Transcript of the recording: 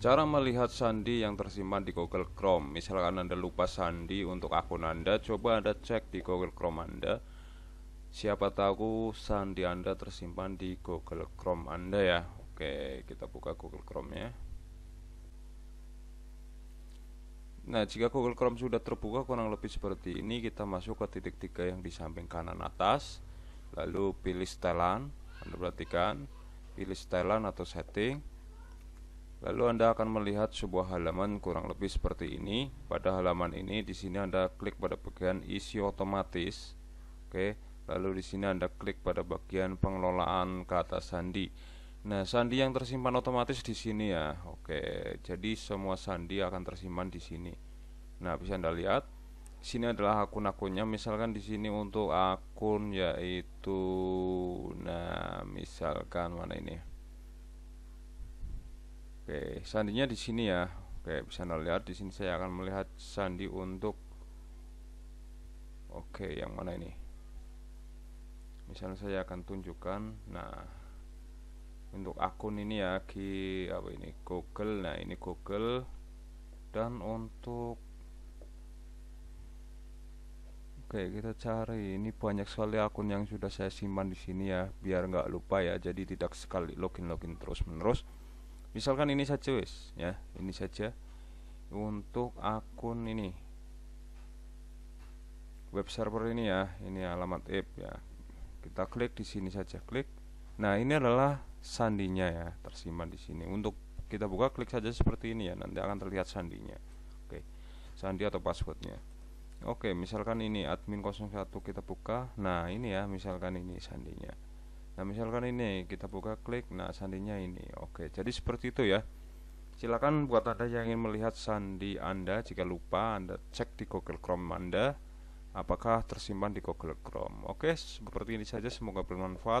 Cara melihat sandi yang tersimpan di Google Chrome. Misalkan Anda lupa sandi untuk akun Anda, coba Anda cek di Google Chrome Anda. Siapa tahu sandi Anda tersimpan di Google Chrome Anda ya. Oke, kita buka Google Chrome ya. Nah, jika Google Chrome sudah terbuka kurang lebih seperti ini, kita masuk ke titik tiga yang di samping kanan atas, lalu pilih setelan, Anda perhatikan, pilih setelan atau setting, Lalu Anda akan melihat sebuah halaman kurang lebih seperti ini. Pada halaman ini di sini Anda klik pada bagian isi otomatis. Oke, lalu di sini Anda klik pada bagian pengelolaan kata sandi. Nah, sandi yang tersimpan otomatis di sini ya. Oke, jadi semua sandi akan tersimpan di sini. Nah, bisa Anda lihat sini adalah akun-akunnya. Misalkan di sini untuk akun yaitu nah, misalkan mana ini? Oke, sandinya di sini ya. Oke, bisa Anda lihat di sini saya akan melihat sandi untuk Oke, yang mana ini? Misalnya saya akan tunjukkan. Nah, untuk akun ini ya ki apa ini? Google. Nah, ini Google dan untuk Oke, kita cari. Ini banyak sekali akun yang sudah saya simpan di sini ya, biar nggak lupa ya. Jadi tidak sekali login login terus menerus misalkan ini saja wis ya ini saja untuk akun ini web server ini ya ini alamat IP ya kita klik di sini saja klik nah ini adalah sandinya ya tersimpan di sini untuk kita buka klik saja seperti ini ya nanti akan terlihat sandinya oke sandi atau passwordnya oke misalkan ini admin 01 kita buka nah ini ya misalkan ini sandinya nah misalkan ini kita buka klik nah sandinya ini oke jadi seperti itu ya silakan buat anda yang ingin melihat sandi anda jika lupa anda cek di Google Chrome anda apakah tersimpan di Google Chrome oke seperti ini saja semoga bermanfaat